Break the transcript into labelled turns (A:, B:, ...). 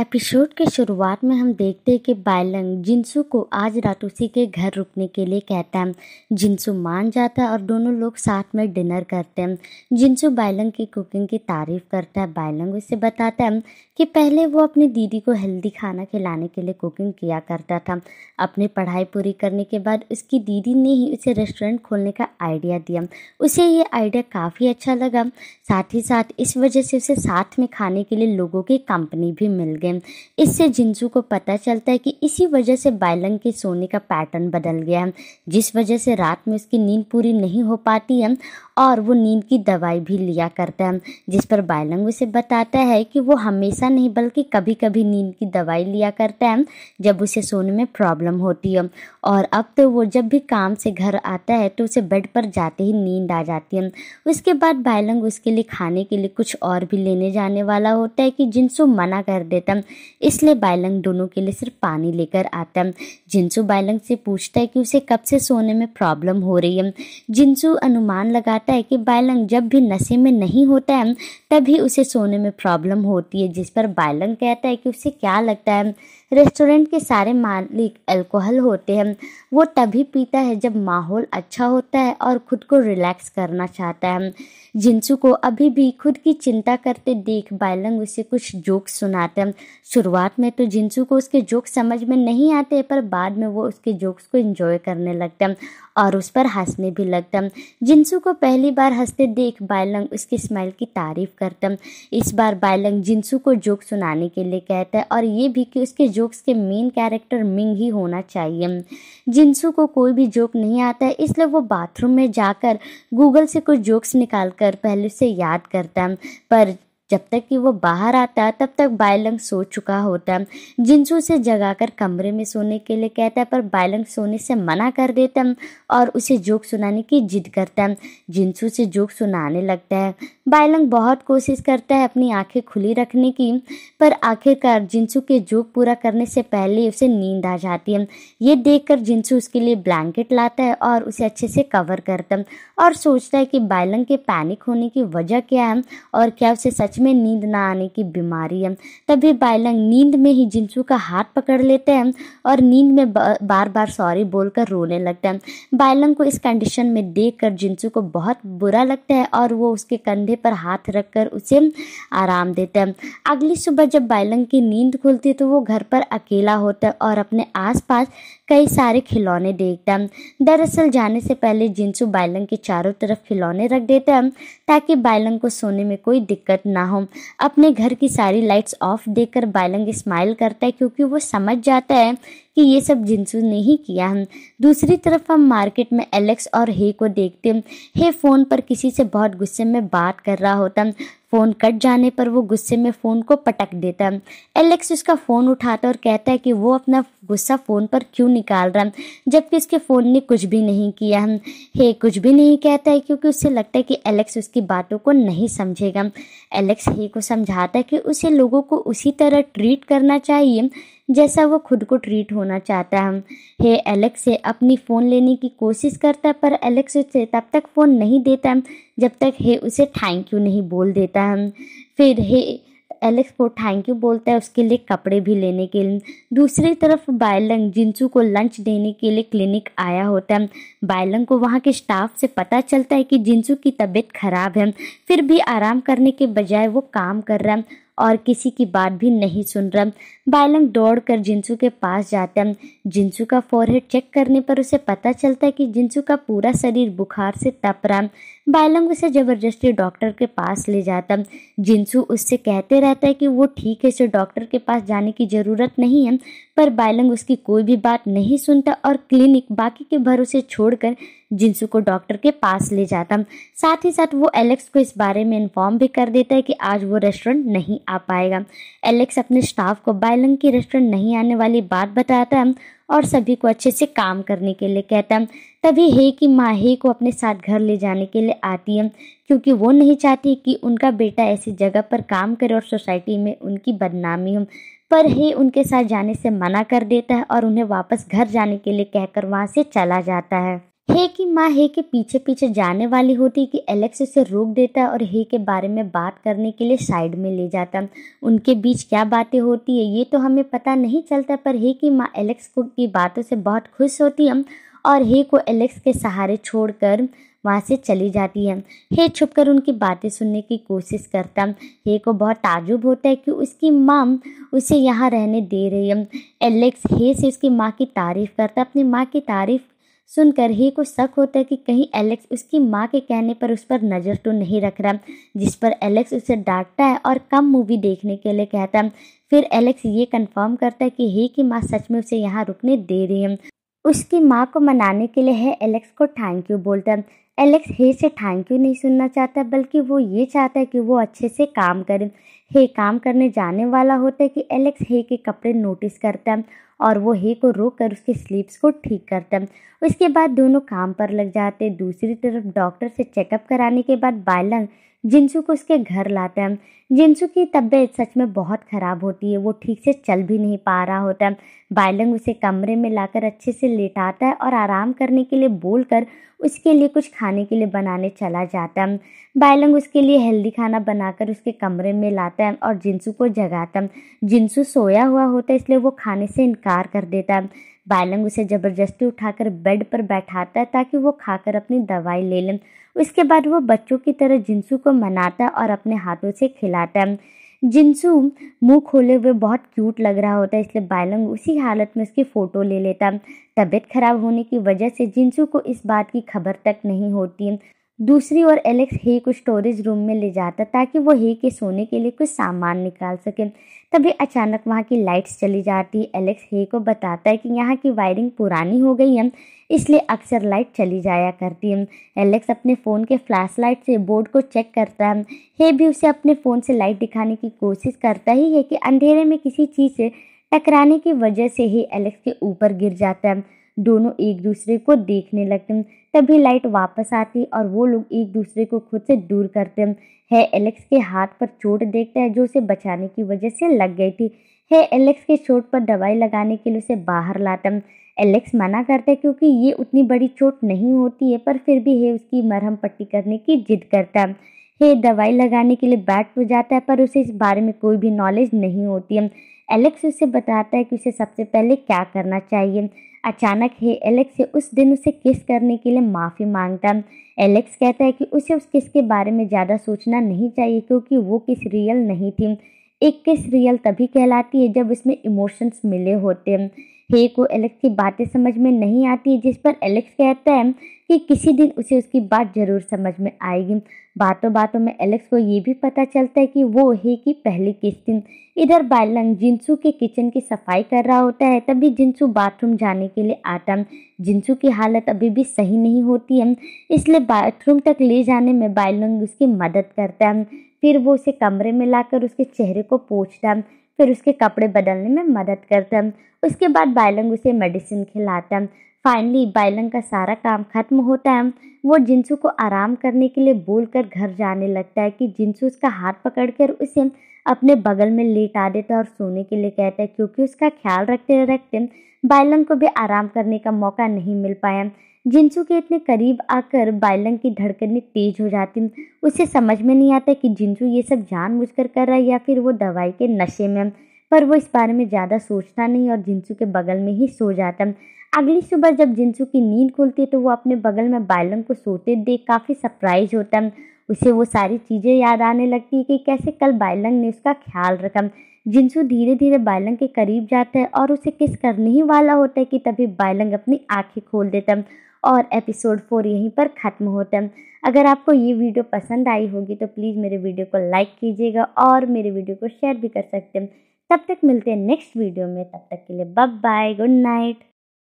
A: episode के शुरुआत में हम देखते हैं कि बायलंग जिंसू को आज रात उसी के घर रुकने के लिए कहता है जिंसू मान जाता है और दोनों लोग साथ में डिनर करते हैं जिंसू बायलंग की कुकिंग की तारीफ करता है बायलंग उसे बताता है कि पहले वो अपनी दीदी को हेल्दी खाना खिलाने के लिए कुकिंग किया करता था अपनी पढ़ाई पूरी करने के बाद उसकी दीदी ने ही उसे रेस्टोरेंट खोलने का आइडिया दिया उसे ये आइडिया काफ़ी अच्छा लगा साथ ही साथ इस वजह से उसे साथ में खाने के लिए लोगों की कंपनी भी मिल गई हैं इससे जिंसू को पता चलता है कि इसी वजह से बायलंग के सोने का पैटर्न बदल गया है जिस वजह से रात में उसकी नींद पूरी नहीं हो पाती है और वो नींद की दवाई भी लिया करता है जिस पर बायलंग उसे बताता है कि वो हमेशा नहीं बल्कि कभी कभी नींद की दवाई लिया करता है जब उसे सोने में प्रॉब्लम होती है और अब तो वो जब भी काम से घर आता है तो उसे बेड पर जाते ही नींद आ जाती है उसके बाद बायलंग उसके लिए खाने के लिए कुछ और भी लेने जाने वाला होता है कि जिनसो मना कर देता इसलिए बायलंग दोनों के लिए सिर्फ पानी लेकर आता है जिंसू बायलंग से पूछता है कि उसे कब से सोने में प्रॉब्लम हो रही है जिंसू अनुमान लगाता है कि बायलंग जब भी नशे में नहीं होता है तभी उसे सोने में प्रॉब्लम होती है जिस पर बायलंग कहता है कि उसे क्या लगता है रेस्टोरेंट के सारे मालिक अल्कोहल होते हैं वो तभी पीता है जब माहौल अच्छा होता है और खुद को रिलैक्स करना चाहता है जिंसू को अभी भी खुद की चिंता करते देख बायलंग उसे कुछ जोक्स सुनाते हैं शुरुआत में तो जिंसू को उसके जोक्स समझ में नहीं आते पर बाद में वो उसके जोक्स को इंजॉय करने लगता और उस पर हंसने भी लगता जिंसू को पहली बार हंसते देख बायलंग उसकी स्माइल की तारीफ करता इस बार बायलंग जिंसू को जोक सुनाने के लिए कहता है और ये भी कि उसके जोक्स के मेन कैरेक्टर मिंग ही होना चाहिए जिंसू को कोई भी जोक नहीं आता है इसलिए वो बाथरूम में जाकर गूगल से कुछ जोक्स निकाल कर पहले से याद करता पर जब तक कि वो बाहर आता है तब तक बायलंग सो चुका होता है जिनसू उसे जगाकर कमरे में सोने के लिए कहता है पर बायलंग सोने से मना कर देता और उसे जोक सुनाने की जिद करता है जिनसू से जोक सुनाने लगता है बायलंग बहुत कोशिश करता है अपनी आंखें खुली रखने की पर आखिरकार जिनसू के जोक पूरा करने से पहले उसे नींद आ जाती है ये देखकर जिनसू उसके लिए ब्लैंकेट लाता है और उसे अच्छे से कवर करता है और सोचता है कि बायलंग के पैनिक होने की वजह क्या है और क्या उसे सच में नींद ना आने की बीमारी है तभी बायलंग नींद में ही जिंसू का हाथ पकड़ लेते हैं और नींद में बार बार सॉरी बोलकर रोने लगते हैं बायलंग को इस कंडीशन में देखकर जिंसू को बहुत बुरा लगता है और वो उसके कंधे पर हाथ रखकर उसे आराम देते हैं अगली सुबह जब बायलंग की नींद खुलती है तो वो घर पर अकेला होता है और अपने आसपास कई सारे खिलौने देखता दरअसल जाने से पहले जिंसू बायलंग के चारों तरफ खिलौने रख देता ताकि बायलंग को सोने में कोई दिक्कत ना हो अपने घर की सारी लाइट्स ऑफ देकर बायलंग स्माइल करता है क्योंकि वो समझ जाता है कि ये सब जिंसू ने ही किया है दूसरी तरफ हम मार्केट में एलेक्स और हे को देखते हैं हे फ़ोन पर किसी से बहुत गुस्से में बात कर रहा होता फ़ोन कट जाने पर वो गुस्से में फ़ोन को पटक देता है एलेक्स उसका फ़ोन उठाता और कहता है कि वो अपना गुस्सा फ़ोन पर क्यों निकाल रहा है जबकि उसके फ़ोन ने कुछ भी नहीं किया हे कुछ भी नहीं कहता है क्योंकि उससे लगता है कि एलेक्स उसकी बातों को नहीं समझेगा एलेक्स हे को समझाता है कि उसे लोगों को उसी तरह ट्रीट करना चाहिए जैसा वो खुद को ट्रीट होना चाहता है हे एलेक्स से अपनी फ़ोन लेने की कोशिश करता है पर एलेक्स उसे तब तक फ़ोन नहीं देता है जब तक हे उसे थैंक यू नहीं बोल देता है फिर हे एलेक्स को थैंक यू बोलता है उसके लिए कपड़े भी लेने के लिए दूसरी तरफ बायलंग जिंसू को लंच देने के लिए क्लिनिक आया होता है बायलंग को वहाँ के स्टाफ से पता चलता है कि जिंसू की तबीयत खराब है फिर भी आराम करने के बजाय वो काम कर रहा है और किसी की बात भी नहीं सुन रहा बायलंग कर जिंसू के पास जाता जिंसू का फोरहेड चेक करने पर उसे पता चलता है कि जिंसू का पूरा शरीर बुखार से तप रहा बायलंग उसे ज़बरदस्ती डॉक्टर के पास ले जाता जिंसू उससे कहते रहता है कि वो ठीक है से डॉक्टर के पास जाने की ज़रूरत नहीं है पर बायलंग उसकी कोई भी बात नहीं सुनता और क्लिनिक बाकी के भरोसे छोड़कर जिंसू को डॉक्टर के पास ले जाता साथ ही साथ वो एलेक्स को इस बारे में इन्फॉर्म भी कर देता है कि आज वो रेस्टोरेंट नहीं आ पाएगा एलेक्स अपने स्टाफ को बायलंग की रेस्टोरेंट नहीं आने वाली बात बताता है और सभी को अच्छे से काम करने के लिए कहता है तभी हे की माँ हे को अपने साथ घर ले जाने के लिए आती है क्योंकि वो नहीं चाहती कि उनका बेटा ऐसी जगह पर काम करे और सोसाइटी में उनकी बदनामी हो पर ही उनके साथ जाने से मना कर देता है और उन्हें वापस घर जाने के लिए कहकर वहाँ से चला जाता है हे की माँ हे के पीछे पीछे जाने वाली होती कि एलेक्स उसे रोक देता और हे के बारे में बात करने के लिए साइड में ले जाता उनके बीच क्या बातें होती है ये तो हमें पता नहीं चलता पर हे की माँ एलेक्स को की बातों से बहुत खुश होती है और हे को एलेक्स के सहारे छोड़कर वहाँ से चली जाती है हे छुपकर उनकी बातें सुनने की कोशिश करता हे को बहुत ताजुब होता है कि उसकी माँ उसे यहाँ रहने दे रही है एलेक्स हे से उसकी माँ की तारीफ़ करता अपनी माँ की तारीफ़ सुनकर ही को शक होता है कि कहीं एलेक्स उसकी माँ के कहने पर उस पर नज़र तो नहीं रख रहा जिस पर एलेक्स उसे डांटता है और कम मूवी देखने के लिए कहता है फिर एलेक्स ये कंफर्म करता है कि ही की माँ सच में उसे यहाँ रुकने दे रही है उसकी माँ को मनाने के लिए है एलेक्स को थैंक यू बोलता है एलेक्स हे से थैंक यू नहीं सुनना चाहता बल्कि वो ये चाहता है कि वो अच्छे से काम करे हे काम करने जाने वाला होता है कि एलेक्स हे के कपड़े नोटिस करता है और वो हे को रोक कर उसके स्लीप्स को ठीक करता उसके बाद दोनों काम पर लग जाते दूसरी तरफ डॉक्टर से चेकअप कराने के बाद बालंग जिनसू को उसके घर लाते हैं जिनसू की तबीयत सच में बहुत ख़राब होती है वो ठीक से चल भी नहीं पा रहा होता है बायलंग उसे कमरे में लाकर अच्छे से लेटाता है और आराम करने के लिए बोलकर उसके लिए कुछ खाने के लिए बनाने चला जाता है बायलंग उसके लिए हेल्दी खाना बनाकर उसके कमरे में लाता है और जिनसू को जगाता है जिनसू सोया हुआ होता है इसलिए वो खाने से इनकार कर देता है बायलंग उसे ज़बरदस्ती उठाकर बेड पर बैठाता है ताकि वो खाकर अपनी दवाई ले लें उसके बाद वो बच्चों की तरह जिंसू को मनाता और अपने हाथों से खिलाता जिंसू मुंह खोले हुए बहुत क्यूट लग रहा होता है इसलिए बायलंग उसी हालत में उसकी फ़ोटो ले लेता तबीयत खराब होने की वजह से जिंसू को इस बात की खबर तक नहीं होती दूसरी ओर एलेक्स ही को स्टोरेज रूम में ले जाता ताकि वो ही के सोने के लिए कुछ सामान निकाल सके तभी अचानक वहाँ की लाइट्स चली जाती एलेक्स ही को बताता है कि यहाँ की वायरिंग पुरानी हो गई है इसलिए अक्सर लाइट चली जाया करती है एलेक्स अपने फ़ोन के फ्लैश लाइट से बोर्ड को चेक करता है हे भी उसे अपने फ़ोन से लाइट दिखाने की कोशिश करता ही है कि अंधेरे में किसी चीज़ से टकराने की वजह से ही एलेक्स के ऊपर गिर जाता है दोनों एक दूसरे को देखने लगते हैं तभी लाइट वापस आती और वो लोग एक दूसरे को खुद से दूर करते हैं है एलेक्स के हाथ पर चोट देखता है जो उसे बचाने की वजह से लग गई थी है एलेक्स के चोट पर दवाई लगाने के लिए उसे बाहर लाता एलेक्स मना करता है क्योंकि ये उतनी बड़ी चोट नहीं होती है पर फिर भी है उसकी मरहम पट्टी करने की जिद करता है हे दवाई लगाने के लिए बैठ तो जाता है पर उसे इस बारे में कोई भी नॉलेज नहीं होती है एलेक्स उसे बताता है कि उसे सबसे पहले क्या करना चाहिए अचानक ही एलेक्स से उस दिन उसे किस करने के लिए माफ़ी मांगता एलेक्स कहता है कि उसे उस किस के बारे में ज़्यादा सोचना नहीं चाहिए क्योंकि वो किस रियल नहीं थी एक किस रियल तभी कहलाती है जब इसमें इमोशंस मिले होते हैं फे को एलेक्स की बातें समझ में नहीं आती जिस पर एलेक्स कहता है कि किसी दिन उसे उसकी बात जरूर समझ में आएगी बातों बातों में एलेक्स को ये भी पता चलता है कि वो हे की पहली किस दिन इधर बायलंग जिंसू के किचन की सफाई कर रहा होता है तभी जिंसू बाथरूम जाने के लिए आता जिंसू की हालत अभी भी सही नहीं होती है इसलिए बाथरूम तक ले जाने में बायलंग उसकी मदद करता है फिर वो उसे कमरे में लाकर उसके चेहरे को पोछता फिर उसके कपड़े बदलने में मदद करता उसके बाद बायलंग उसे मेडिसिन खिलाता फाइनली बायलंग का सारा काम खत्म होता है वो जिंसू को आराम करने के लिए बोलकर घर जाने लगता है कि जिंसू उसका हाथ पकड़कर उसे अपने बगल में लेटा देता है और सोने के लिए कहता है क्योंकि उसका ख्याल रखते रखते बायलंग को भी आराम करने का मौका नहीं मिल पाया जिंसू के इतने करीब आकर बायलंग की धड़कनें तेज हो जाती उसे समझ में नहीं आता कि जिंसू ये सब बुझ कर रहा है या फिर वो दवाई के नशे में पर वो इस बारे में ज़्यादा सोचता नहीं और जिंसू के बगल में ही सो जाता अगली सुबह जब जिंसू की नींद खुलती है तो वो अपने बगल में बायलंग को सोते देख काफ़ी सरप्राइज होता उसे वो सारी चीज़ें याद आने लगती है कि कैसे कल बायलंग ने उसका ख्याल रखा जिंसू धीरे धीरे बायलंग के करीब जाता है और उसे किस करने ही वाला होता है कि तभी बायलंग अपनी आंखें खोल देता है और एपिसोड फोर यहीं पर ख़त्म होता है अगर आपको ये वीडियो पसंद आई होगी तो प्लीज़ मेरे वीडियो को लाइक कीजिएगा और मेरे वीडियो को शेयर भी कर सकते हैं तब तक मिलते हैं नेक्स्ट वीडियो में तब तक के लिए बब बाय गुड नाइट